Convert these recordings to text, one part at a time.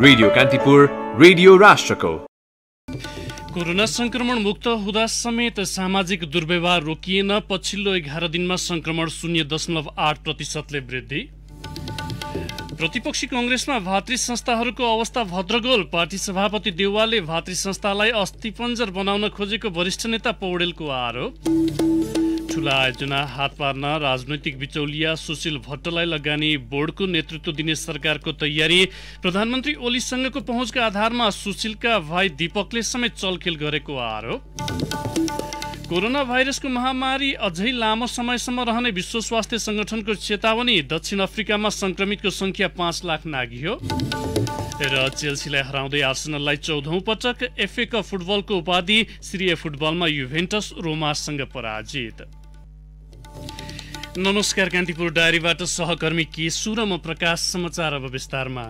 radio Kantipur radio राष्ट्रको corona संक्रमण मुक्त हुँदा समेत सामाजिक दुर्व्यवहार रोकिएन पछिल्लो एघार दिनमा संक्रमण शून्य दशमलव आठ प्रतिशतले वृद्धि प्रतिपक्षी कंग्रेसमा भातृ संस्थाहरूको अवस्था भद्रगोल पार्टी सभापति देउवाले भातृ संस्थालाई अस्थिपञ्जर बनाउन खोजेको वरिष्ठ नेता पौडेलको आरोप ठूला आयोजना हात पार्न राजनैतिक बिचौलिया सुशील भट्टलाई लगानी बोर्डको नेतृत्व दिने सरकारको तयारी प्रधानमन्त्री ओलीसँगको पहुँचका आधारमा सुशीलका भाइ दीपकले समेत चलखेल गरेको आरोप कोरोना भाइरसको महामारी अझै लामो समयसम्म रहने विश्व स्वास्थ्य संगठनको चेतावनी दक्षिण अफ्रिकामा संक्रमितको संख्या पाँच लाख नागियो र चेल्सीलाई हराउँदै आर्सनललाई चौधौँ पटक एफए कप फुटबलको उपाधि सिरिय फुटबलमा युभेन्टस रोमासँग पराजित नमस्कार कान्तिपुर डायरीबाट सहकर्मी र प्रकाश समाचार अब विस्तारमा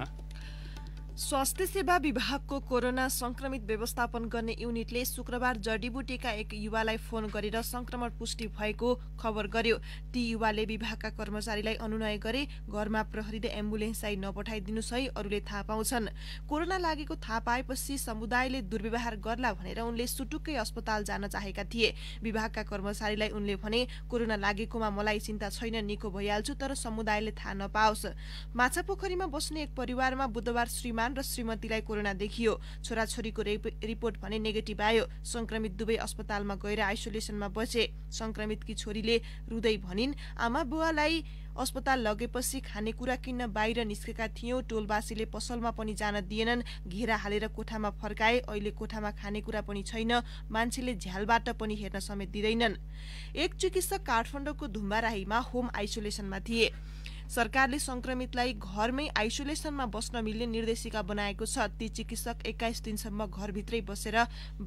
स्वास्थ्य सेवा विभागको कोरोना संक्रमित व्यवस्थापन गर्ने युनिटले शुक्रबार जडीबुटीका एक युवालाई फोन गरेर संक्रमण पुष्टि भएको खबर गर्यो ती युवाले विभागका कर्मचारीलाई अनुनय गरे घरमा प्रहरीले एम्बुलेन्सलाई नपठाइदिनु सही अरूले थाहा पाउँछन् कोरोना लागेको थाहा पाएपछि समुदायले दुर्व्यवहार गर्ला भनेर उनले सुटुक्कै अस्पताल जान चाहेका थिए विभागका कर्मचारीलाई उनले भने कोरोना लागेकोमा मलाई चिन्ता छैन निको भइहाल्छु तर समुदायले थाहा नपाओस् माछा पोखरीमा बस्ने एक परिवारमा बुधबार श्रीमा श्रीमान र श्रीमतीलाई कोरोना देखियो छोराछोरीको रिपोर्ट भने नेगेटिभ आयो संक्रमित दुवै अस्पतालमा गएर आइसोलेसनमा बसे संक्रमितकी छोरीले रुँदै भनिन् आमा बुवालाई अस्पताल लगेपछि खानेकुरा किन्न बाहिर निस्केका थियौँ टोलवासीले पसलमा पनि जान दिएनन् घेरा हालेर कोठामा फर्काए अहिले कोठामा खानेकुरा पनि छैन मान्छेले झ्यालबाट पनि हेर्न समेत दिँदैनन् एक चिकित्सक काठमाडौँको धुम्बाराहीमा होम आइसोलेसनमा थिए सरकारले संक्रमितलाई घरमै आइसोलेसनमा बस्न मिल्ने निर्देशिका बनाएको छ ती चिकित्सक एक्काइस दिनसम्म घरभित्रै बसेर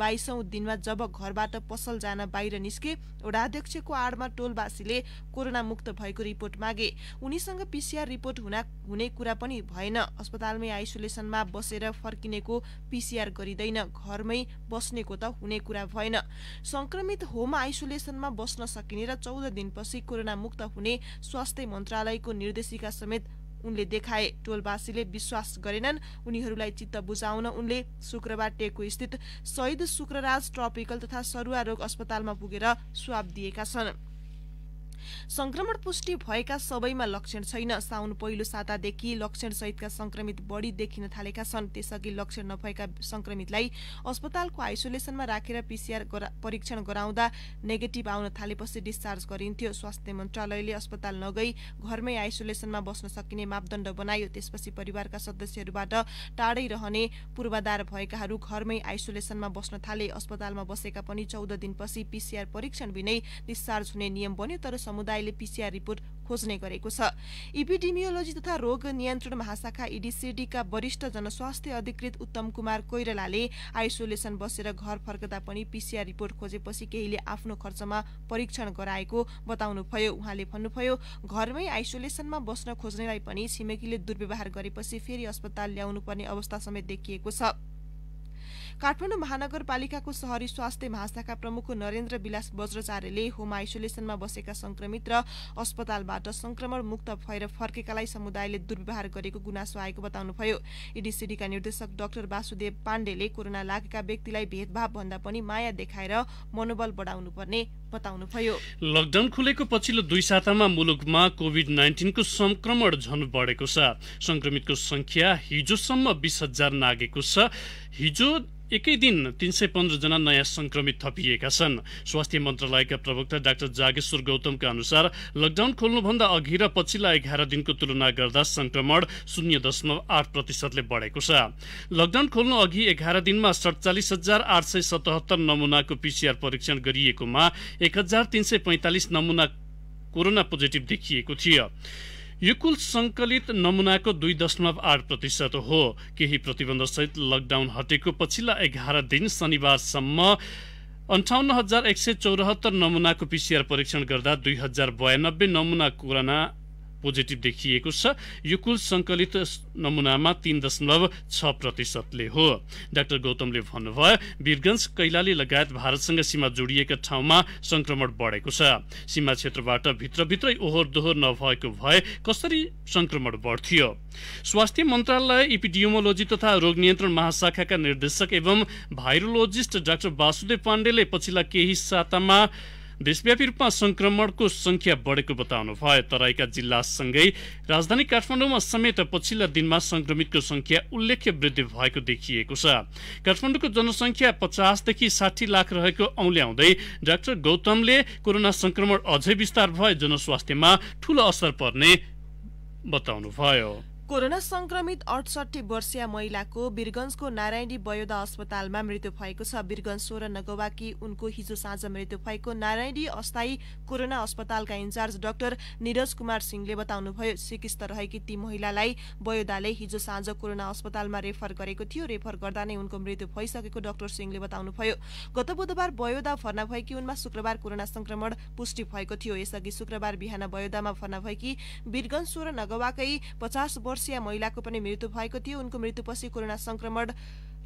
बाइसौँ दिनमा जब घरबाट पसल जान बाहिर निस्के वडाध्यक्षको आडमा टोलवासीले कोरोना मुक्त भएको रिपोर्ट मागे उनीसँग पिसिआर रिपोर्ट हुना हुने कुरा पनि भएन अस्पतालमै आइसोलेसनमा बसेर फर्किनेको पिसिआर गरिँदैन घरमै बस्नेको त हुने कुरा भएन संक्रमित होम आइसोलेसनमा बस्न सकिने र चौध दिनपछि कोरोना मुक्त हुने स्वास्थ्य मन्त्रालयको निर्देशिका समेत उनले देखाए टोलवासीले विश्वास गरेनन् उनीहरूलाई चित्त बुझाउन उनले शुक्रबार टेकु स्थित शहीद शुक्रराज ट्रपिकल तथा सरुवा रोग अस्पतालमा पुगेर स्वाब दिएका छन् संक्रमण पुष्टि भएका सबैमा लक्षण छैन साउन पहिलो सातादेखि लक्षण सहितका संक्रमित बढी देखिन थालेका छन् त्यसअघि लक्षण नभएका संक्रमितलाई अस्पतालको आइसोलेसनमा राखेर पिसिआर गरा, परीक्षण गराउँदा नेगेटिभ आउन थालेपछि डिस्चार्ज गरिन्थ्यो स्वास्थ्य मन्त्रालयले अस्पताल नगई घरमै आइसोलेसनमा बस्न सकिने मापदण्ड बनायो त्यसपछि परिवारका सदस्यहरूबाट टाढै रहने पूर्वाधार भएकाहरू घरमै आइसोलेसनमा बस्न थाले अस्पतालमा बसेका पनि चौध दिनपछि पिसिआर परीक्षण बिनै डिस्चार्ज हुने नियम बन्यो तर समुदायले पीसीआर रिपोर्ट खोज्ने गरेको छ इपिडिमियोलोजी तथा रोग नियन्त्रण महाशाखा इडिसिडीका e वरिष्ठ जनस्वास्थ्य अधिकृत उत्तम कुमार कोइरालाले आइसोलेसन बसेर घर फर्कदा पनि पीसीआर रिपोर्ट खोजेपछि केहीले आफ्नो खर्चमा परीक्षण गराएको बताउनुभयो उहाँले भन्नुभयो घरमै आइसोलेसनमा बस्न खोज्नेलाई पनि छिमेकीले दुर्व्यवहार गरेपछि फेरि अस्पताल ल्याउनु पर्ने अवस्था समेत देखिएको छ काठमाडौँ महानगरपालिकाको शहरी स्वास्थ्य महाशाखा प्रमुख नरेन्द्र विलास वज्राचार्यले होम आइसोलेसनमा बसेका संक्रमित र अस्पतालबाट संक्रमण मुक्त भएर फर्केकालाई समुदायले दुर्व्यवहार गरेको गुनासो आएको बताउनुभयो इडिसिडीका निर्देशक डाक्टर वासुदेव पाण्डेले कोरोना लागेका व्यक्तिलाई भेदभाव भन्दा पनि माया देखाएर मनोबल बढाउनुपर्ने लकडाउन खुलेको पछिल्लो दुई सातामा मुलुकमा कोभिड नाइन्टिनको संक्रमण झन बढेको छ संक्रमितको संख्या हिजोसम्म बिस हजार नागेको छ हिजो एकै दिन तिन सय पन्ध्रजना नयाँ संक्रमित थपिएका छन् स्वास्थ्य मन्त्रालयका प्रवक्ता डाक्टर जागेश्वर गौतमका अनुसार लकडाउन खोल्नुभन्दा अघि र पछिल्ला एघार दिनको तुलना गर्दा संक्रमण शून्य दशमलव आठ प्रतिशतले बढेको छ लकडाउन खोल्नु अघि एघार दिनमा सडचालिस हजार आठ सय सतहत्तर नमुनाको पिसिआर परीक्षण गरिएकोमा एक हजार तिन सय पैँतालिस नमुना कोरोना पोजिटिभ देखिएको थियो यो कुल सङ्कलित नमुनाको दुई दशमलव आठ प्रतिशत हो केही प्रतिबन्धसहित लकडाउन हटेको पछिल्ला एघार दिन शनिबारसम्म अन्ठाउन्न हजार एक सय चौरात्तर नमुनाको पिसिआर परीक्षण गर्दा दुई हजार बयानब्बे नमुना कोरोना पोजिटिभ देखिएको छ यो कुल सङ्कलित नमुनामा तीन दशमलव छ प्रतिशतले हो डाक्टर गौतमले भन्नुभयो वीरगन्ज कैलाली लगायत भारतसँग सीमा जोडिएका ठाउँमा संक्रमण बढेको छ सीमा क्षेत्रबाट भित्रभित्रै ओहोर दोहोर नभएको भए कसरी संक्रमण बढ्थ्यो स्वास्थ्य मन्त्रालय इपिडियोमोलोजी तथा रोग नियन्त्रण महाशाखाका निर्देशक एवं भाइरोलोजिस्ट डाक्टर वासुदेव पाण्डेले पछिल्ला केही सातामा देशव्यापी रूपमा संक्रमणको संख्या बढेको बताउनु भयो तराईका जिल्लासँगै राजधानी काठमाडौँमा समेत पछिल्ला दिनमा संक्रमितको संख्या उल्लेख्य वृद्धि भएको देखिएको छ काठमाडौँको जनसङ्ख्या पचासदेखि साठी लाख रहेको औल्याउँदै डाक्टर गौतमले कोरोना संक्रमण अझै विस्तार भए जनस्वास्थ्यमा ठूलो असर पर्ने बताउनुभयो कोरोना संक्रमित अडसठी वर्षीय महिलाको वीरगंजको नारायणी बयोदा अस्पतालमा मृत्यु भएको छ वीरगंज सोह्र नगवाकी उनको हिजो साँझ मृत्यु भएको नारायणी अस्थायी कोरोना अस्पतालका इन्चार्ज डाक्टर निरज कुमार सिंहले बताउनुभयो चिकित्सा रहेकी ती महिलालाई बयोदाले हिजो साँझ कोरोना अस्पतालमा रेफर गरेको थियो रेफर गर्दा नै उनको मृत्यु भइसकेको डाक्टर सिंहले बताउनुभयो गत बुधबार बयोदा भर्ना भएकी उनमा शुक्रबार कोरोना संक्रमण पुष्टि भएको थियो यसअघि शुक्रबार बिहान बयोदामा भर्ना भएकी वीरगंज सोह्र नगवाकै पचास वर्ष वर्षीय महिलाको पनि मृत्यु भएको थियो उनको मृत्युपछि कोरोना संक्रमण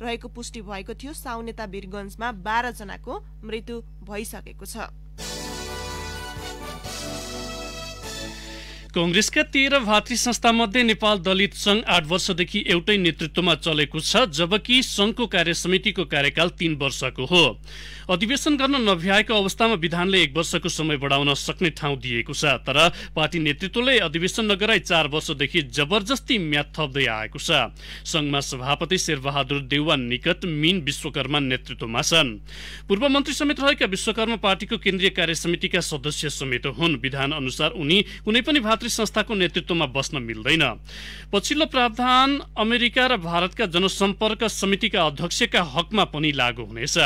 रहेको पुष्टि भएको थियो साउनेता वीरगंजमा बाह्रजनाको मृत्यु भइसकेको छ कंग्रेसका तेह्र भातृ संस्था मध्ये नेपाल दलित संघ आठ वर्षदेखि एउटै नेतृत्वमा चलेको छ जबकि संघको कार्य समितिको कार्यकाल तीन वर्षको हो अधिवेशन गर्न नभ्याएको अवस्थामा विधानले एक वर्षको समय बढाउन सक्ने ठाउँ दिएको छ तर पार्टी नेतृत्वले अधिवेशन नगराई चार वर्षदेखि जबरजस्ती म्याद थप्दै आएको छ संघमा सभापति शेरबहादुर देउवा निकट मिन विश्वकर्मा नेतृत्वमा छन् पूर्व मन्त्री समेत रहेका विश्वकर्मा पार्टीको केन्द्रीय कार्य समितिका सदस्य समेत हुन् विधान अनुसार उनी कुनै पनि भात मातृ संस्थाको नेतृत्वमा बस्न मिल्दैन पछिल्लो प्रावधान अमेरिका र भारतका जनसम्पर्क समितिका अध्यक्षका हकमा पनि लागू हुनेछ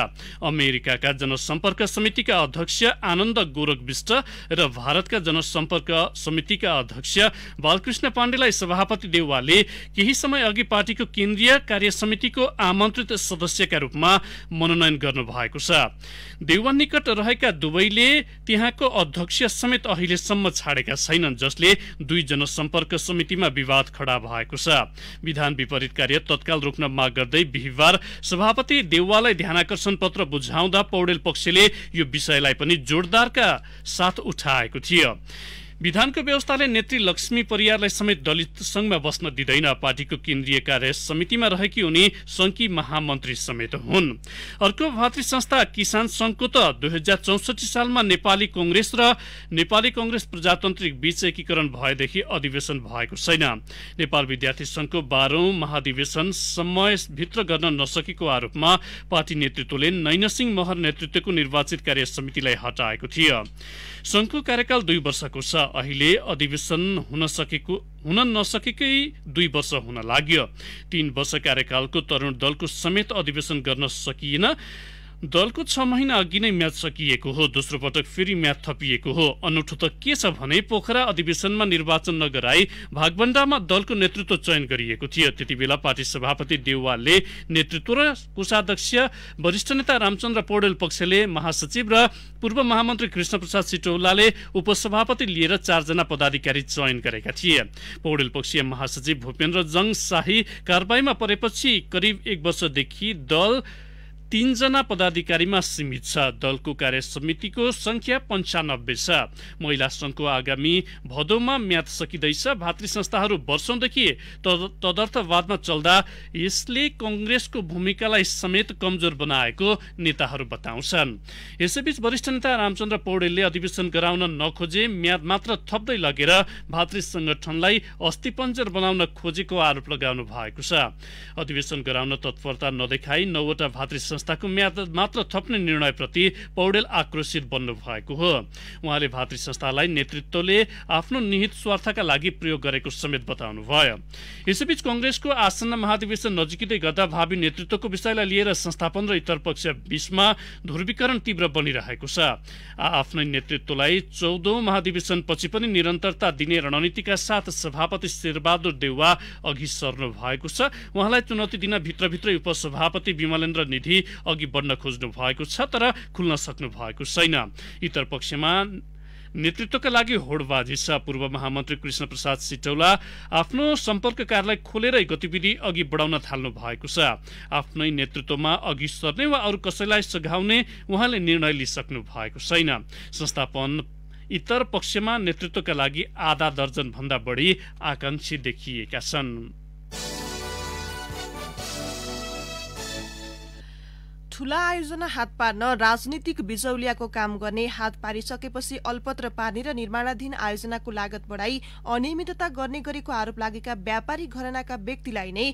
अमेरिकाका जनसम्पर्क समितिका अध्यक्ष आनन्द गोरख विष्ट र भारतका जनसम्पर्क समितिका अध्यक्ष बालकृष्ण पाण्डेलाई सभापति देउवाले केही समय अघि पार्टीको केन्द्रीय कार्य समितिको आमन्त्रित सदस्यका रूपमा मनोनयन गर्नु भएको छ देउवा निकट रहेका दुवैले त्यहाँको अध्यक्ष समेत अहिलेसम्म छाडेका छैनन् जसले अहिले दुई जनसम्पर्क समितिमा विवाद खड़ा भएको छ विधान विपरीत कार्य तत्काल रोक्न माग गर्दै बिहिबार सभापति देउवालाई ध्यानकर्षण पत्र बुझाउँदा पौडेल पक्षले यो विषयलाई पनि जोडदारका साथ उठाएको थियो विधानको व्यवस्थाले नेत्री लक्ष्मी परियारलाई समेत दलित संघमा बस्न दिँदैन पार्टीको केन्द्रीय कार्य समितिमा रहेकी उनी सङ्घकी महामन्त्री समेत हुन् अर्को भातृ संस्था किसान संघको त दुई हजार चौसठी सालमा नेपाली कङ्ग्रेस र नेपाली कङ्ग्रेस प्रजातान्त्रिक बीच एकीकरण भएदेखि अधिवेशन भएको छैन नेपाल विद्यार्थी सङ्घको बाह्रौं महाधिवेशन समयभित्र गर्न नसकेको आरोपमा पार्टी नेतृत्वले नैनसिंह महर नेतृत्वको निर्वाचित कार्य समितिलाई हटाएको थियो संघको कार्यकाल दुई वर्षको छ अहिले अधिवेशन हुन सकेको हुन नसकेकै दुई वर्ष हुन लाग्यो तीन वर्ष कार्यकालको तरुण दलको समेत अधिवेशन गर्न सकिएन दलको छ महिना अघि नै म्याच सकिएको हो दोस्रो पटक फेरि म्याच थपिएको हो अनौठो त के छ भने पोखरा अधिवेशनमा निर्वाचन नगराई भागभण्डामा दलको नेतृत्व चयन गरिएको थियो त्यति बेला पार्टी सभापति देववालले नेतृत्व र कोषाध्यक्ष वरिष्ठ नेता रामचन्द्र पौडेल पक्षले महासचिव र पूर्व महामन्त्री कृष्णप्रसाद सिटौलाले उपसभापति लिएर चारजना पदाधिकारी चयन गरेका थिए पौडेल पक्षीय महासचिव भूपेन्द्र जङ शाही कारबाहीमा परेपछि करिब एक वर्षदेखि दल तीनजना पदाधिकारीमा सीमित छ दलको कार्य समितिको संख्या पन्चानब्बे छ महिला संघको आगामी भदौमा म्याद सकिँदैछ भातृ संस्थाहरू वर्षौंदेखि तदर्थवादमा चल्दा यसले कंग्रेसको भूमिकालाई समेत कमजोर बनाएको नेताहरू बताउँछन् यसैबीच वरिष्ठ नेता रामचन्द्र पौडेलले अधिवेशन गराउन नखोजे म्याद मात्र थप्दै लगेर भातृ संगठनलाई अस्थिपञ्जर बनाउन खोजेको आरोप लगाउनु भएको छ अधिवेशन गराउन तत्परता नदेखाई नौवटा भातृ संस्थाको म्याद मात्र थप्ने निर्णयप्रति पौडेल आक्रोशित बन्नु भएको हो उहाँले भातृ संस्थालाई नेतृत्वले आफ्नो निहित स्वार्थका लागि प्रयोग गरेको समेत बताउनुभयो यसैबीच कङ्ग्रेसको आसन्न महाधिवेशन नजिकै गर्दा भावी नेतृत्वको विषयलाई लिएर संस्थापन र इतर पक्ष बीचमा ध्रुवीकरण तीव्र बनिरहेको छ आफ्नै नेतृत्वलाई चौधौँ महाधिवेशनपछि पनि निरन्तरता दिने रणनीतिका साथ सभापति शेरबहादुर देउवा अघि सर्नु भएको छ उहाँलाई चुनौती दिन भित्रभित्रै उपसभापति विमलेन्द्र निधि अघि बढ्न खोज्नु भएको छ तर खुल्न सक्नु भएको छैन इतर पक्षमा नेतृत्वका लागि होडबाजी छ पूर्व महामन्त्री कृष्ण प्रसाद सिटौला आफ्नो सम्पर्क कार्यालय खोलेरै गतिविधि अघि बढाउन थाल्नु भएको छ आफ्नै नेतृत्वमा अघि सर्ने वा अरू कसैलाई सघाउने उहाँले निर्णय लिइसक्नु भएको छैन संस्थापन इतर पक्षमा नेतृत्वका लागि आधा दर्जनभन्दा बढी आकांक्षी देखिएका छन् ठूला आयोजना हात पार्न राजनीतिक बिजौलियाको काम गर्ने हात पारिसकेपछि अल्पत्र पार्ने र निर्माणाधीन आयोजनाको लागत बढाई अनियमितता गर्ने गरेको आरोप लागेका व्यापारी घरनाका व्यक्तिलाई नै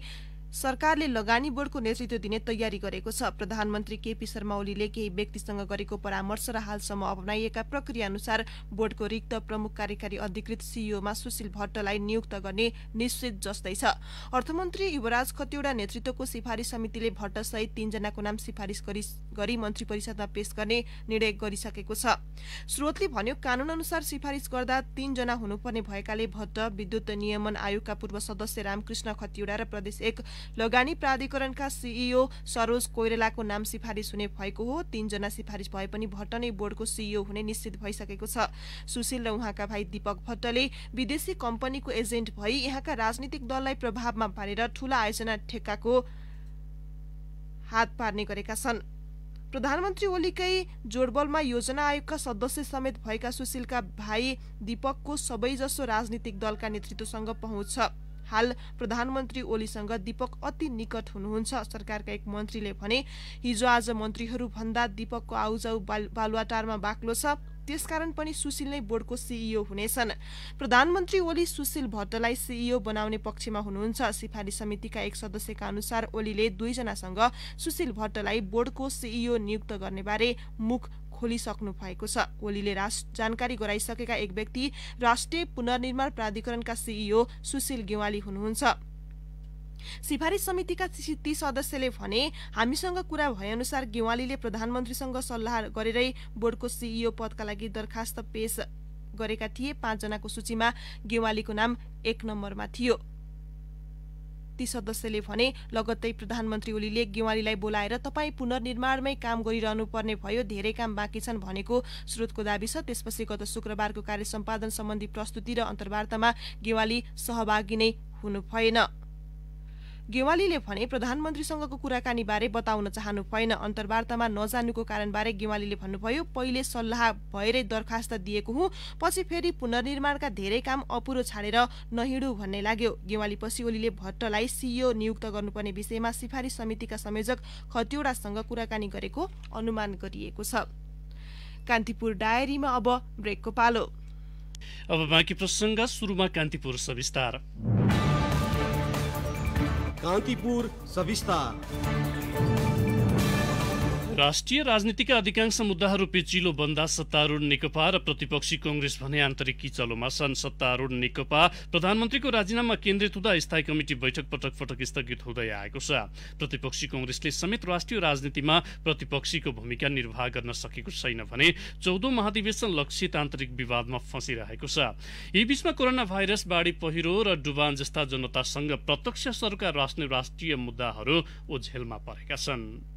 सरकारले लगानी बोर्डको नेतृत्व दिने तयारी गरेको छ प्रधानमन्त्री केपी शर्मा ओलीले केही व्यक्तिसँग गरेको परामर्श र हालसम्म अपनाइएका प्रक्रिया अनुसार बोर्डको रिक्त प्रमुख कार्यकारी अधिकृत सिइओमा सुशील भट्टलाई नियुक्त गर्ने निश्चित जस्तै छ अर्थमन्त्री युवराज खतिवड़ा नेतृत्वको सिफारिस समितिले भट्टसहित तीनजनाको नाम सिफारिस गरी मन्त्री परिषदमा पेश गर्ने निर्णय गरिसकेको छ स्रोतले भन्यो कानून अनुसार सिफारिस गर्दा तीनजना हुनुपर्ने भएकाले भट्ट विद्युत नियमन आयोगका पूर्व सदस्य रामकृष्ण खतिवड़ा र प्रदेश एक लगानी प्राधिकरणका सिइओ सरोज कोइरेलाको नाम सिफारिस हुने भएको हो तीनजना सिफारिस भए पनि भट्ट नै बोर्डको सिइओ हुने निश्चित भइसकेको छ सुशील र उहाँका भाइ दीपक भट्टले विदेशी कम्पनीको एजेन्ट भई यहाँका राजनीतिक दललाई प्रभावमा पारेर ठूला आयोजना ठेक्काको हात पार्ने गरेका छन् प्रधानमन्त्री ओलीकै जोडबलमा योजना आयोगका सदस्य समेत भएका सुशीलका भाइ दीपकको सबैजसो राजनीतिक दलका नेतृत्वसँग पहुँच छ हाल प्रधानमन्त्री ओलीसँग दीपक अति निकट हुनुहुन्छ सरकारका एक मन्त्रीले भने हिजो आज मन्त्रीहरू भन्दा दीपकको आउजाउ बालुवाटारमा बाक्लो छ त्यसकारण पनि सुशील नै बोर्डको सिइओ हुनेछन् प्रधानमन्त्री ओली सुशील भट्टलाई सिइओ बनाउने पक्षमा हुनुहुन्छ सिफारिस समितिका एक सदस्यका अनुसार ओलीले दुईजनासँग सुशील भट्टलाई बोर्डको सिइओ नियुक्त गर्नेबारे मुख खोलिसक्नु भएको छ ओलीले जानकारी गराइसकेका एक व्यक्ति राष्ट्रिय पुनर्निर्माण प्राधिकरणका सिइओ सुशील गेवाली हुनुहुन्छ सिफारिस समितिका ती सदस्यले भने हामीसँग कुरा भएअनुसार गेवालीले प्रधानमन्त्रीसँग सल्लाह गरेरै बोर्डको सिइओ पदका लागि दरखास्त पेश गरेका थिए पाँचजनाको सूचीमा गेवालीको नाम एक नम्बरमा थियो ती सदस्यले भने लगत्तै प्रधानमन्त्री ओलीले गेवालीलाई बोलाएर तपाईँ पुनर्निर्माणमै काम गरिरहनु पर्ने भयो धेरै काम बाँकी छन् भनेको स्रोतको दावी छ त्यसपछि गत शुक्रबारको कार्य सम्पादन सम्बन्धी प्रस्तुति र अन्तर्वार्तामा गेवाली सहभागी नै हुनु भएन गेवालीले भने प्रधानमन्त्रीसँगको कुराकानीबारे बताउन चाहनु भएन अन्तर्वार्तामा नजानुको कारणबारे गेवालीले भन्नुभयो पहिले सल्लाह भएरै दरखास्त दिएको हुँ पछि फेरि पुनर्निर्माणका धेरै काम अपुरो छाडेर नहिँडु भन्ने लाग्यो गेवाली पछि ओलीले भट्टलाई सिइओ नियुक्त गर्नुपर्ने विषयमा सिफारिस समितिका संयोजक खतिवडासँग कुराकानी गरेको अनुमान गरिएको छ कान्तिपुर डायरीमा अब ब्रेकको पालो अब बाँकी प्रसङ्ग सुरुमा कान्तिपुर सविस्तार कांतिपुर सविस्तार राष्ट्रिय राजनीतिका अधिकांश मुद्दाहरू पेचिलो बन्दा सत्तारूढ नेकपा र प्रतिपक्षी कंग्रेस भने आन्तरिक किचलोमा छन् सत्तारूढ नेकपा प्रधानमन्त्रीको राजीनामा केन्द्रित हुँदा स्थायी कमिटी बैठक पटक पटक स्थगित हुँदै आएको छ प्रतिपक्षी कंग्रेसले समेत राष्ट्रिय राजनीतिमा प्रतिपक्षीको भूमिका निर्वाह गर्न सकेको छैन भने चौधौं महाधिवेशन लक्षित आन्तरिक विवादमा फँसिरहेको छ यी बीचमा कोरोना भाइरस बाढी पहिरो र डुबान जस्ता जनतासँग प्रत्यक्ष सरकार राष्ट्रिय मुद्दाहरू ओझेलमा परेका छन्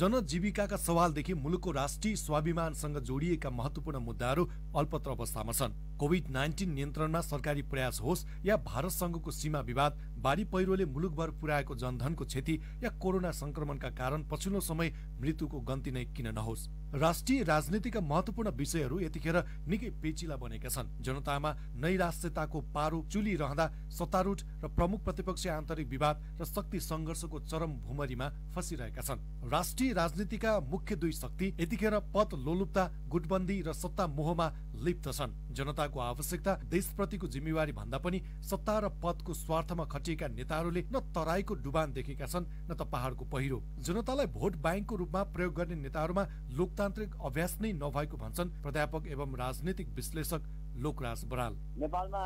जनजीविकाका सवालदेखि मुलुकको राष्ट्रिय स्वाभिमानसँग जोडिएका महत्त्वपूर्ण मुद्दाहरू अल्पत्र अवस्थामा छन् कोभिड नाइन्टिन नियन्त्रणमा सरकारी प्रयास होस् या भारतसँगको सीमा विवाद बाढी पहिरोले मुलुकभर पुर्याएको जनधनको क्षति या कोरोना संक्रमणका कारण पछिल्लो समय मृत्युको गन्ती नै किन नहोस् राष्ट्रिय राजनीतिका महत्वपूर्ण विषयहरू यतिखेर निकै पेचिला बनेका छन् जनतामा नैराश्यताको पारो चुलिरहँदा सत्तारूढ र प्रमुख प्रतिपक्षी आन्तरिक विवाद र शक्ति सङ्घर्षको चरम भूमरीमा फसिरहेका छन् राष्ट्रिय राजनीतिका मुख्य दुई शक्ति यतिखेर पद लोलुप्ता गुटबन्दी र सत्ता मोहमा लिप्त छन् जनताको आवश्यकता देशप्रतिको जिम्मेवारी भन्दा पनि सत्ता र पदको स्वार्थमा खटिएका नेताहरूले न तराईको डुबान देखेका छन् न त पहाड़को पहिरो जनतालाई भोट ब्याङ्कको रूपमा प्रयोग गर्ने नेताहरूमा लोकतान्त्रिक अभ्यास नै नभएको भन्छन् प्राध्यापक एवं राजनीतिक विश्लेषक लोकराज बराल नेपालमा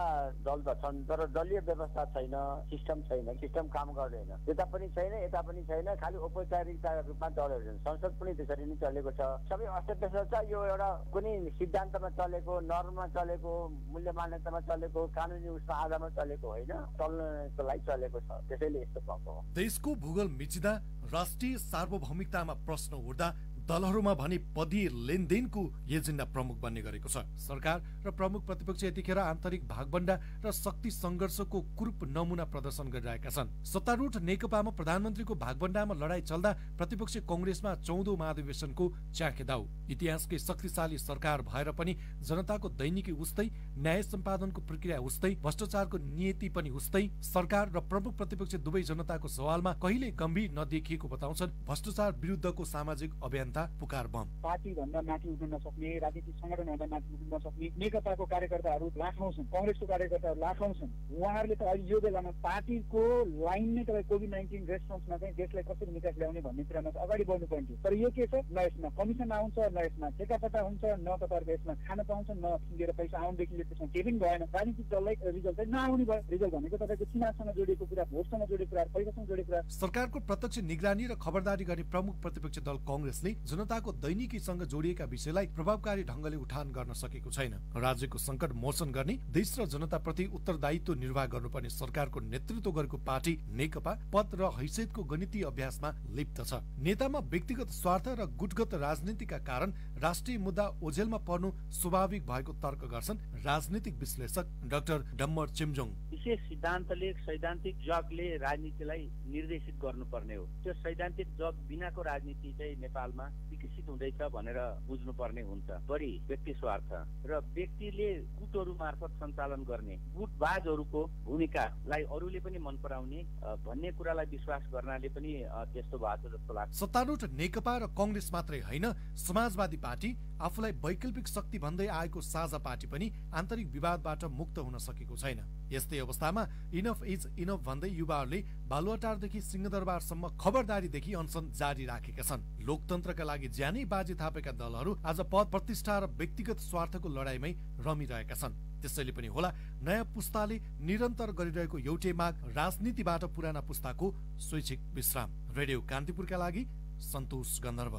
दल त छन् तर दलीय व्यवस्था छैन सिस्टम छैन सिस्टम काम गर्दैन यता पनि छैन यता पनि छैन खालि औपचारिकताको रूपमा दलहरू छन् संसद पनि त्यसरी नै चलेको छ सबै अस्तव्यस्त छ यो एउटा कुनै सिद्धान्तमा चलेको नर्ममा चलेको मूल्य मान्यतामा चलेको कानुनी उसमा आधारमा चलेको होइन चल्नको लागि चलेको छ त्यसैले यस्तो भएको देशको भूगोल मिचिँदा राष्ट्रिय सार्वभौमिकतामा प्रश्न उठ्दा दलहरूमा भने पदी लेनदेनको एजेन्डा प्रमुख बन्ने गरेको छ सरकार र प्रमुख प्रतिपक्ष यतिखेर आन्तरिक भागभन्डा र शक्ति सङ्घर्षको कुरूप नमुना प्रदर्शन गरिरहेका छन् सत्तारूढ नेकपामा प्रधानमन्त्रीको भागभण्डामा लडाई चल्दा प्रतिपक्ष कङ्ग्रेसमा चौधौँ महाधिवेशनको च्याखेदाउ इतिहासकै शक्तिशाली सरकार भएर पनि जनताको दैनिकी उस्तै न्याय सम्पादनको प्रक्रिया उस्तै भ्रष्टाचारको नियति पनि उस्तै सरकार र प्रमुख प्रतिपक्ष दुवै जनताको सवालमा कहिले गम्भीर नदेखिएको बताउँछन् भ्रष्टाचार विरुद्धको सामाजिक अभियान कार्यकर्ता पुकार बम पार्टीभन्दा माथि उठ्न नसक्ने राजनीतिक सङ्गठनभन्दा माथि उठ्न नसक्ने नेकपाको कार्यकर्ताहरू लाखौँ छन् कङ्ग्रेसको कार्यकर्ताहरू लाखौँ छन् उहाँहरूले त अहिले यो बेलामा पार्टीको लाइन नै तपाईँ कोभिड नाइन्टिन रेस्पोन्समा चाहिँ देशलाई कसरी निकास ल्याउने भन्ने कुरामा चाहिँ अगाडि बढ्नु पर्ने तर यो के छ न यसमा कमिसन आउँछ न यसमा ठेकापट्टा हुन्छ न तपाईँहरूको यसमा खान पाउँछ न लिएर पैसा आउनुदेखि लिएर त्यसमा केही पनि भएन राजनीतिक दललाई रिजल्ट चाहिँ नआउने भयो रिजल्ट भनेको तपाईँको चुनावसँग जोडिएको कुरा भोटसँग जोडिएको कुरा पैसासँग जोडिएको कुरा सरकारको प्रत्यक्ष निगरानी र खबरदारी गर्ने प्रमुख प्रतिपक्ष दल कङ्ग्रेसले जनताको दैनिकीसँग जोडिएका विषयलाई प्रभावकारी ढङ्गले उठान गर्न सकेको छैन राज्यको संकट मोचन गर्ने देश र जनताप्रति उत्तरदायित्व निर्वाह गर्नुपर्ने सरकारको नेतृत्व गरेको पार्टी नेकपा पद र हैसियतको गणितीय अभ्यासमा लिप्त छ नेतामा व्यक्तिगत स्वार्थ र गुटगत राजनीतिका कारण राष्ट्रिय मुद्दा ओझेलमा पर्नु स्वाभाविक भएको तर्क गर्छन् राजनीतिक विश्लेषक डाक्टर डम्बर चिमजोङ विशेष सिद्धान्तले सैद्धान्तिक जगले राजनीतिलाई निर्देशित गर्नुपर्ने हो त्यो सैद्धान्तिक जग बिनाको राजनीति चाहिँ नेपालमा विकसित हुँदैछ भनेर बुझ्नुपर्ने हुन्छ बढी व्यक्ति स्वार्थ र व्यक्तिले गुटहरू मार्फत सञ्चालन गर्ने गुटबाजहरूको भूमिकालाई अरूले पनि मन पराउने भन्ने कुरालाई विश्वास गर्नाले पनि त्यस्तो भएको जस्तो लाग्छ सत्तारूढ नेकपा र कङ्ग्रेस मात्रै होइन समाजवादी पार्टी आफूलाई वैकल्पिक शक्ति भन्दै आएको साझा पार्टी पनि आन्तरिक विवादबाट मुक्त हुन सकेको छैन यस्तै अवस्थामा इनफ इज इनफ भन्दै युवाहरूले बालुवाटारदेखि सिंहदरबारसम्म खबरदारीदेखि अनसन जारी राखेका छन् लोकतन्त्रका लागि ज्यानै बाजी थापेका दलहरू आज पद प्रतिष्ठा र व्यक्तिगत स्वार्थको लडाईँमै रमिरहेका छन् त्यसैले पनि होला नयाँ पुस्ताले निरन्तर गरिरहेको एउटै माग राजनीतिबाट पुराना पुस्ताको स्वैच्छिक विश्राम रेडियो कान्तिपुरका लागि सन्तोष गन्धर्व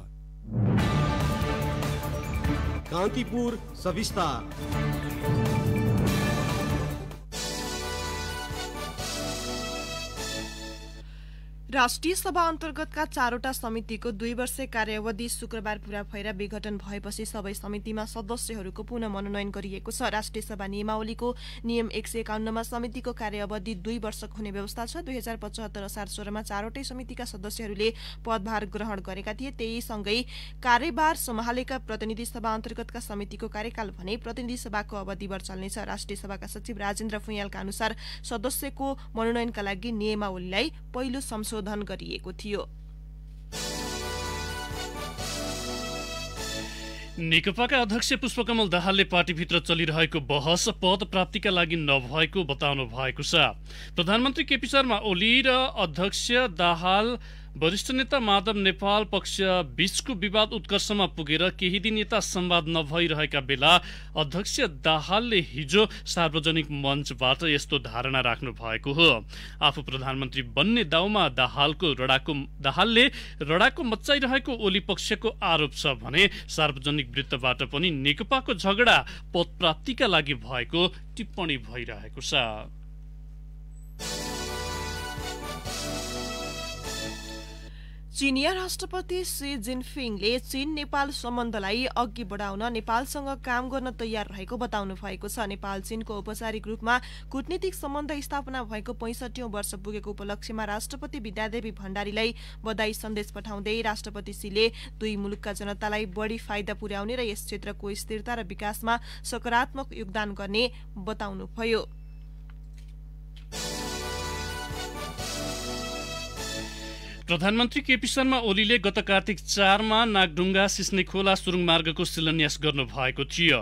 कान्तिपुर सविस्तार राष्ट्रिय सभा अन्तर्गतका चारवटा समितिको दुई वर्ष कार्यावधि शुक्रबार पूरा भएर विघटन भएपछि सबै समितिमा सदस्यहरूको पुनः मनोनयन गरिएको छ राष्ट्रिय सभा नियमावलीको नियम एक सय एकाउन्नमा समितिको कार्यावधि दुई वर्षको हुने व्यवस्था छ दुई हजार पचहत्तर असार सोह्रमा चारवटै समितिका सदस्यहरूले पदभार ग्रहण गरेका थिए त्यही सँगै कार्यभार सम्हालेका प्रतिनिधि सभा अन्तर्गतका समितिको कार्यकाल भने प्रतिनिधि सभाको अवधिभर चल्नेछ राष्ट्रिय सभाका सचिव राजेन्द्र फुयालका अनुसार सदस्यको मनोनयनका लागि नियमावलीलाई पहिलो संशोधन संशोधन गरिएको थियो नेकपाका अध्यक्ष पुष्पकमल दाहालले पार्टीभित्र चलिरहेको बहस पद प्राप्तिका लागि नभएको बताउनु भएको छ प्रधानमन्त्री केपी शर्मा ओली र अध्यक्ष दाहाल वरिष्ठ नेता माधव नेपाल पक्ष बीचको विवाद उत्कर्षमा पुगेर केही दिन यता संवाद नभइरहेका बेला अध्यक्ष दाहालले हिजो सार्वजनिक मञ्चबाट यस्तो धारणा राख्नु भएको हो आफू प्रधानमन्त्री बन्ने दाउमा दाहालको रडाको दाहालले रडाको मच्चाइरहेको ओली पक्षको आरोप छ भने सार्वजनिक वृत्तबाट पनि नेकपाको झगडा पदप्राप्तिका लागि भएको टिप्पणी भइरहेको छ चीनिया राष्ट्रपति सी जिनफिङले चीन नेपाल सम्बन्धलाई अघि बढाउन नेपालसँग काम गर्न तयार रहेको बताउनु भएको छ नेपाल चीनको औपचारिक रूपमा कूटनीतिक सम्बन्ध स्थापना भएको पैँसठौँ वर्ष पुगेको उपलक्ष्यमा राष्ट्रपति विद्यादेवी भण्डारीलाई बधाई सन्देश पठाउँदै राष्ट्रपति सीले दुई मुलुकका जनतालाई बढी फाइदा पुर्याउने र यस क्षेत्रको स्थिरता र विकासमा सकारात्मक योगदान गर्ने बताउनुभयो प्रधानमन्त्री केपी शर्मा ओलीले गत कार्तिक चारमा नागडुङ्गा सिस्ने खोला सुरुङ मार्गको शिलान्यास भएको थियो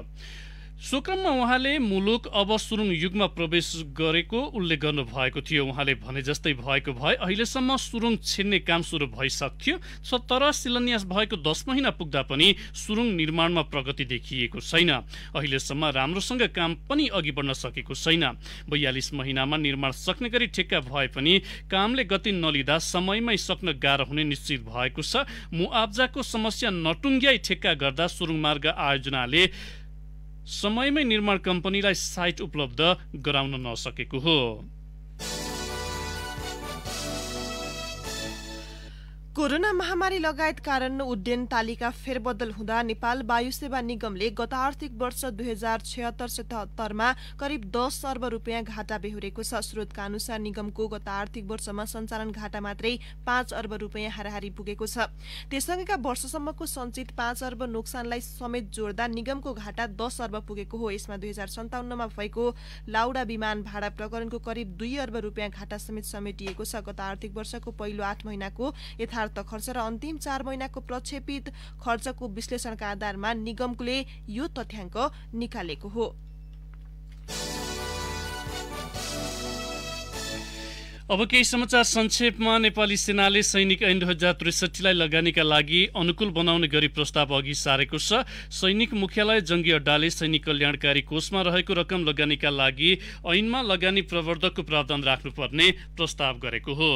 सोक्रममा उहाँले मुलुक अब सुरुङ युगमा प्रवेश गरेको उल्लेख गर्नुभएको थियो उहाँले भने जस्तै भएको भए अहिलेसम्म सुरुङ छिन्ने काम सुरु भइसक्थ्यो तर शिलान्यास भएको दस महिना पुग्दा पनि सुरुङ निर्माणमा प्रगति देखिएको छैन अहिलेसम्म राम्रोसँग काम पनि अघि बढ्न सकेको छैन बयालिस महिनामा निर्माण सक्ने गरी ठेक्का भए पनि कामले गति नलिँदा समयमै सक्न गाह्रो हुने निश्चित भएको छ मुआब्जाको समस्या नटुङ्ग्याई ठेक्का गर्दा सुरुङ मार्ग आयोजनाले समयमै निर्माण कम्पनीलाई साइट उपलब्ध गराउन नसकेको हो कोरोना महामारी लगायत कारण उड्डयन तालिका फेरबदल हुँदा नेपाल वायु सेवा निगमले गत आर्थिक वर्ष दुई हजार छयत्तर सतहत्तरमा करिब दस अर्ब रुपियाँ घाटा बेहोरेको छ स्रोतका अनुसार निगमको गत आर्थिक वर्षमा सञ्चालन घाटा मात्रै पाँच अर्ब रुपियाँ हाराहारी पुगेको छ त्यसअघिका वर्षसम्मको सञ्चित पाँच अर्ब नोक्सानलाई समेत जोड्दा निगमको घाटा दस अर्ब पुगेको हो यसमा दुई हजार सन्ताउन्नमा भएको लाउडा विमान भाडा प्रकरणको करिब दुई अर्ब रुपियाँ घाटा समेत समेटिएको छ गत आर्थिक वर्षको पहिलो आठ महिनाको यथार्थ यथार्थ खर्च र अन्तिम चार महिनाको प्रक्षेपित खर्चको विश्लेषणका आधारमा निगमले यो तथ्याङ्क निकालेको हो अब केही समाचार संक्षेपमा नेपाली सेनाले सैनिक ऐन दुई हजार त्रिसठीलाई लगानीका लागि अनुकूल बनाउने गरी प्रस्ताव अघि सारेको छ सैनिक मुख्यालय जङ्गी अड्डाले सैनिक कल्याणकारी कोषमा रहेको रकम लगानीका लागि ऐनमा लगानी प्रवर्धकको प्रावधान राख्नुपर्ने प्रस्ताव गरेको हो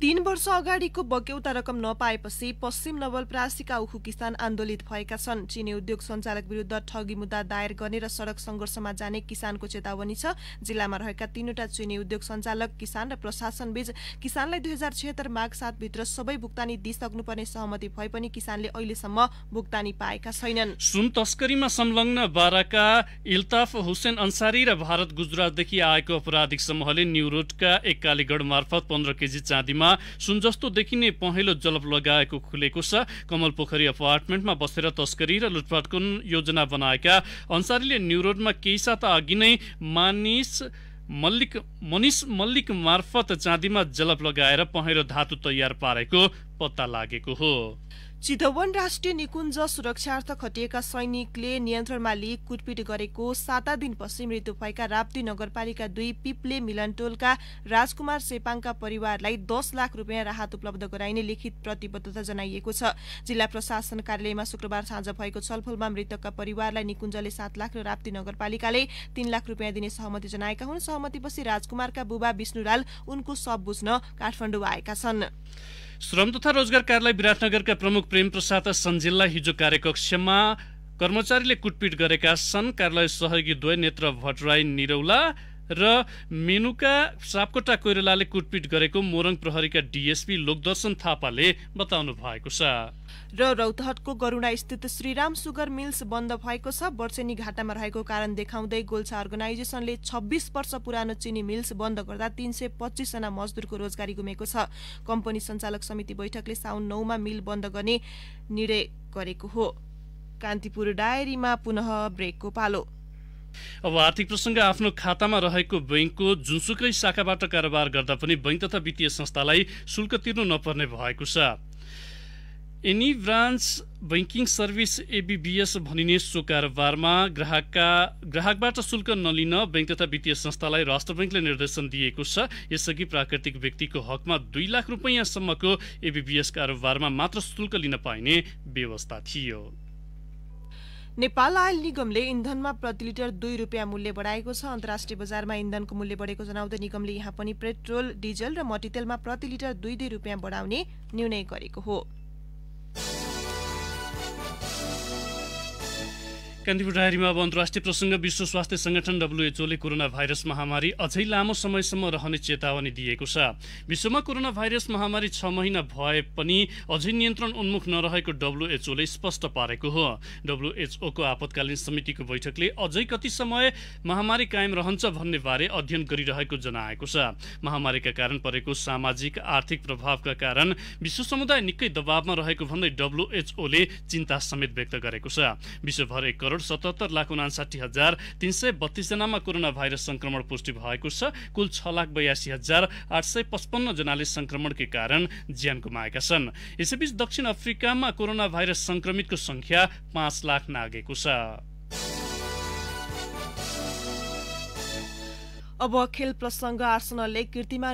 तीन वर्ष अगाडिको बक्यौता रकम नपाएपछि पश्चिम नवलपरासीका उखु किसान आन्दोलित भएका छन् चिनी उद्योग सञ्चालक विरुद्ध ठगी मुद्दा दायर गर्ने र सड़क संघर्षमा जाने किसानको चेतावनी छ जिल्लामा रहेका तीनवटा चिनी उद्योग सञ्चालक किसान र प्रशासनबीच किसानलाई दुई हजार छिहत्तर माघ सातभित्र सबै भुक्तानी दिइसक्नुपर्ने सहमति भए पनि किसानले अहिलेसम्म भुक्तानी पाएका छैनन् सुन तस्करीमा संलग्न बाराका इल्ताफ हुसेन अन्सारी र भारत गुजरातदेखि आएको अपराधिक समूहले रोडका एक कालीगढ मार्फत पन्ध्र केजी चाँदीमा सुन जस्तो देखिने पहेँलो जलप लगाएको खुलेको छ कमल पोखरी अपार्टमेन्टमा बसेर तस्करी र लुटपाटको योजना बनाएका अन्सारीले रोडमा केही साता अघि नै मानिस मल्लिक मनिष मल्लिक मार्फत चाँदीमा जलप लगाएर पहेँलो धातु तयार पारेको पत्ता लागेको हो चितवन राष्ट्रिय निकुञ्ज सुरक्षार्थ खटिएका सैनिकले नियन्त्रणमा लिई कुटपिट गरेको साता दिनपछि मृत्यु भएका राप्ती नगरपालिका दुई पिप्ले मिलनटोलका राजकुमार सेपाङका परिवारलाई दस लाख रुपियाँ राहत उपलब्ध गराइने लिखित प्रतिबद्धता जनाइएको छ जिल्ला प्रशासन कार्यालयमा शुक्रबार साँझ भएको छलफलमा मृतकका परिवारलाई निकुञ्जले सात लाख र राप्ती नगरपालिकाले तीन लाख रुपियाँ दिने सहमति जनाएका हुन् सहमतिपछि राजकुमारका बुबा विष्णुलाल उनको सब बुझ्न काठमाडौँ आएका छन् श्रम तथा रोजगार कार्यालय विराटनगरका प्रमुख प्रेम प्रसाद सञ्जेललाई हिजो कार्यकक्षमा कर्मचारीले कुटपिट गरेका छन् कार्यालय सहयोगी द्वय नेत्र भट्टराई निरौला र मेनुका सापकोटा कोइरालाले कुटपिट गरेको मोरङ प्रहरीका डिएसपी लोकदर्शन थापाले बताउनु भएको छ र रौतहटको गरुडा स्थित श्रीराम सुगर मिल्स बन्द भएको छ वर्षेनी घाटामा रहेको कारण देखाउँदै गोल्छा अर्गनाइजेसनले छब्बिस वर्ष पुरानो चिनी मिल्स बन्द गर्दा तीन सय पच्चिसजना मजदुरको रोजगारी गुमेको छ कम्पनी सञ्चालक समिति बैठकले साउन नौमा मिल बन्द गर्ने निर्णय गरेको हो कान्तिपुर डायरीमा पुनः ब्रेकको पालो अब आर्थिक प्रसङ्ग आफ्नो खातामा रहेको बैङ्कको जुनसुकै शाखाबाट कारोबार गर्दा पनि बैङ्क तथा वित्तीय संस्थालाई शुल्क तिर्नु नपर्ने भएको छ any branch banking service ABBS भनिने सो कारोबारमा ग्राहकका ग्राहकबाट शुल्क नलिन बैङ्क तथा वित्तीय संस्थालाई राष्ट्र बैङ्कले निर्देशन दिएको छ यसअघि प्राकृतिक व्यक्तिको हकमा दुई लाख रुपियाँसम्मको एबिबिएस कारोबारमा मात्र शुल्क लिन पाइने व्यवस्था थियो नेपाल आयल निगमले इन्धनमा प्रति लिटर दुई रुपियाँ मूल्य बढाएको छ अन्तर्राष्ट्रिय बजारमा इन्धनको मूल्य बढेको जनाउँदै निगमले यहाँ पनि पेट्रोल डिजल र मटितेलमा प्रति लिटर दुई दुई रुपियाँ बढाउने निर्णय गरेको हो कान्तिपुर डायरीमा अब अन्तर्राष्ट्रिय प्रसङ्ग विश्व स्वास्थ्य सङ्गठन डब्लुएचओले कोरोना भाइरस महामारी अझै लामो समयसम्म रहने चेतावनी दिएको छ विश्वमा कोरोना भाइरस महामारी छ महिना भए पनि अझै नियन्त्रण उन्मुख नरहेको डब्लुएचओले स्पष्ट पारेको हो डब्लुएचओको आपतकालीन समितिको बैठकले अझै कति समय महामारी कायम रहन्छ भन्ने बारे अध्ययन गरिरहेको जनाएको छ महामारीका कारण परेको सामाजिक आर्थिक प्रभावका कारण विश्व समुदाय निकै दबावमा रहेको भन्दै डब्लुएचओले चिन्ता समेत व्यक्त गरेको छ विश्वभर एक करोड सतहत्तर लाख उनासाठी हजार तिन सय जनामा कोरोना भाइरस संक्रमण पुष्टि भएको छ कुल छ लाख बयासी हजार आठ सय पचपन्न जनाले संक्रमणकै कारण ज्यान गुमाएका छन् यसैबीच दक्षिण अफ्रिकामा कोरोना भाइरस संक्रमितको संख्या पाँच लाख नागेको छ अब खेल प्रसङ्ग आर्सनलले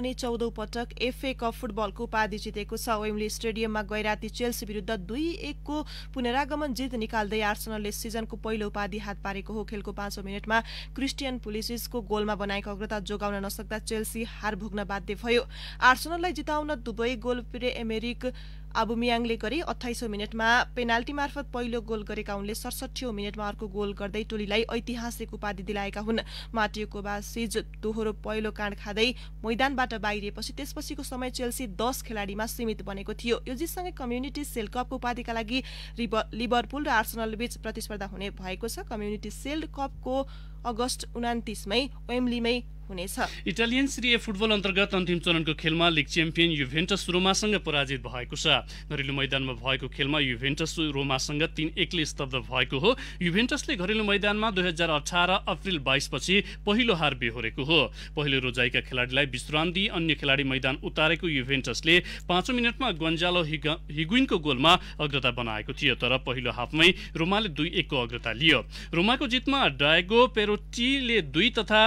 नै चौधौँ पटक एफए कप फुटबलको उपाधि जितेको छ वेम्ली स्टेडियममा गैराती चेल्सी विरुद्ध दुई एकको पुनरागमन जित निकाल्दै आर्सनलले सिजनको पहिलो उपाधि हात पारेको हो खेलको पाँचौँ मिनटमा क्रिस्टियन पुलिसिसको गोलमा बनाएको अग्रता जोगाउन नसक्दा चेल्सी हार भोग्न बाध्य भयो आर्सनललाई जिताउन दुवै गोल प्रे एमेरिक आबु मियाङले गरी अठाइसौँ मिनटमा पेनाल्टी मार्फत पहिलो गोल गरेका उनले सडसठी मिनटमा अर्को गोल गर्दै टोलीलाई ऐतिहासिक उपाधि दिलाएका हुन् माटियोको बासिज दोहोरो पहिलो काँड खाँदै मैदानबाट बाहिरिएपछि त्यसपछिको समय चेल्सी दस खेलाडीमा सीमित बनेको थियो यो जितसँगै कम्युनिटी सेल कपको उपाधिका लागि लिभरपुल र आर्सनल बीच प्रतिस्पर्धा हुने भएको छ कम्युनिटी सेल कपको अगस्त उनातिसमै ओम्लीमै हुनेछ इटालियन सिरिए फुटबल अन्तर्गत अन्तिम चरणको खेलमा लिग च्याम्पियन युभेन्टस रोमासँग पराजित भएको छ घरेलु मैदानमा भएको खेलमा युभेन्टस रोमासँग तिन एकले स्तब्ध भएको हो युभेन्टसले घरेलु मैदानमा दुई हजार अठार अप्रिल बाइसपछि पहिलो हार बेहोरेको हो पहिलो रोजाइका खेलाडीलाई विश्राम दिई अन्य खेलाडी मैदान उतारेको युभेन्टसले पाँचौँ मिनटमा गन्जालो हिगुइनको गोलमा अग्रता बनाएको थियो तर पहिलो हाफमै रोमाले दुई एकको अग्रता लियो रोमाको जितमा डायगो पेरोटीले दुई तथा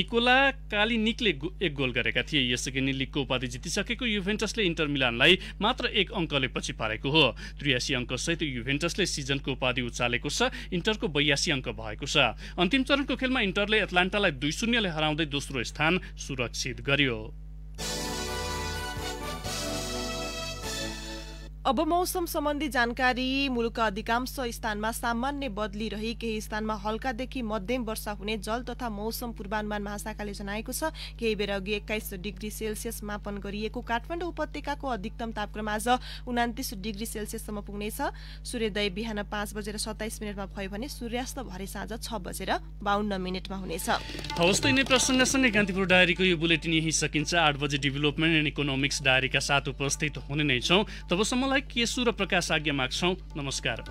निकोला काली निकले एक गोल गरेका थिए यसअघि नै लिगको उपाधि जितिसकेको युभेन्टसले इन्टर मिलानलाई मात्र एक अङ्कले पछि पारेको हो त्रियासी अङ्कसहित युभेन्टसले सिजनको उपाधि उचालेको छ इन्टरको बयासी अङ्क भएको छ अन्तिम चरणको खेलमा इन्टरले एटलान्टालाई दुई शून्यले हराउँदै दोस्रो स्थान सुरक्षित गर्यो अब मौसम सम्बन्धी जानकारी मुलुकका अधिकांश स्थानमा सामान्य बदली रही केही स्थानमा हल्कादेखि मध्यम वर्षा हुने जल तथा मौसम पूर्वानुमान महाशाखाले जनाएको छ केही बेर अघि एक्काइस डिग्री सेल्सियस मापन गरिएको काठमाडौँ उपत्यकाको अधिकतम तापक्रम आज उनातिस डिग्री सेल्सियससम्म पुग्नेछ सूर्योदय बिहान पाँच बजेर सत्ताइस मिनटमा भयो भने सूर्यास्त भरे साँझ छ बजेर बाहन्न मिनटमा हुनेछ डायरीको यो बुलेटिन यही सकिन्छ आठ बजे डेभलपमेन्ट एन्ड इकोनोमिक्स डायरीका साथ उपस्थित हुने नै छौँ तबसम्म लाइक के सूर्यप्रकाश आज्ञामाग्छौँ नमस्कार